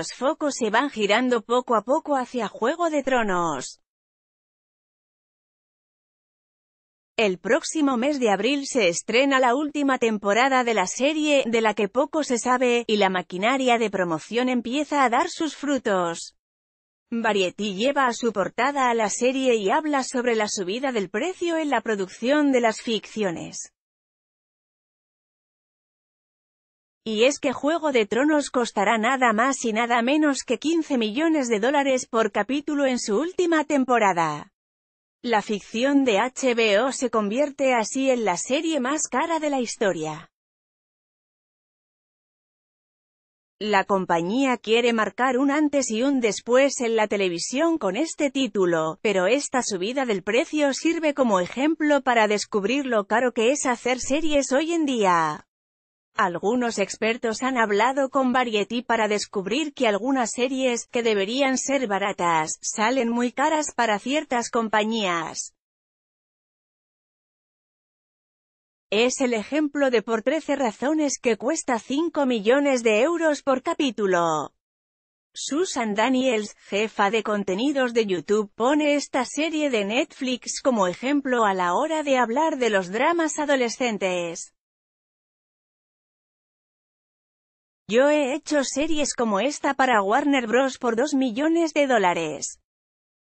los focos se van girando poco a poco hacia Juego de Tronos. El próximo mes de abril se estrena la última temporada de la serie, de la que poco se sabe, y la maquinaria de promoción empieza a dar sus frutos. Variety lleva a su portada a la serie y habla sobre la subida del precio en la producción de las ficciones. Y es que Juego de Tronos costará nada más y nada menos que 15 millones de dólares por capítulo en su última temporada. La ficción de HBO se convierte así en la serie más cara de la historia. La compañía quiere marcar un antes y un después en la televisión con este título, pero esta subida del precio sirve como ejemplo para descubrir lo caro que es hacer series hoy en día. Algunos expertos han hablado con Variety para descubrir que algunas series, que deberían ser baratas, salen muy caras para ciertas compañías. Es el ejemplo de por 13 razones que cuesta 5 millones de euros por capítulo. Susan Daniels, jefa de contenidos de YouTube, pone esta serie de Netflix como ejemplo a la hora de hablar de los dramas adolescentes. Yo he hecho series como esta para Warner Bros. por 2 millones de dólares.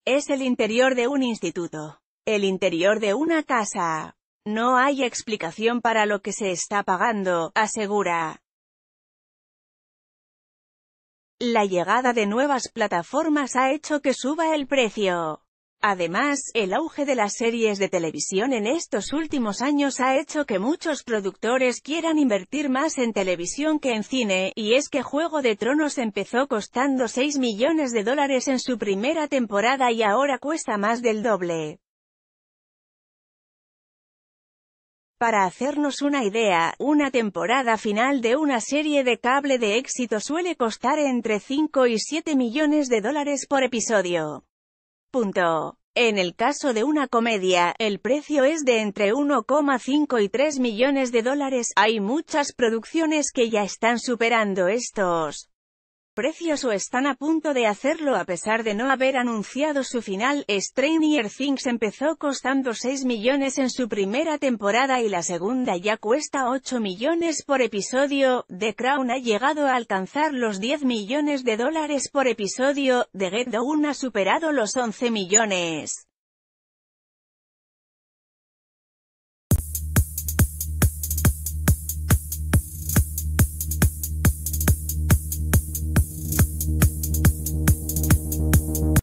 Es el interior de un instituto. El interior de una casa. No hay explicación para lo que se está pagando, asegura. La llegada de nuevas plataformas ha hecho que suba el precio. Además, el auge de las series de televisión en estos últimos años ha hecho que muchos productores quieran invertir más en televisión que en cine, y es que Juego de Tronos empezó costando 6 millones de dólares en su primera temporada y ahora cuesta más del doble. Para hacernos una idea, una temporada final de una serie de cable de éxito suele costar entre 5 y 7 millones de dólares por episodio. Punto. En el caso de una comedia, el precio es de entre 1,5 y 3 millones de dólares. Hay muchas producciones que ya están superando estos precios o están a punto de hacerlo a pesar de no haber anunciado su final. Stranger Things empezó costando 6 millones en su primera temporada y la segunda ya cuesta 8 millones por episodio. The Crown ha llegado a alcanzar los 10 millones de dólares por episodio. The Get Down ha superado los 11 millones.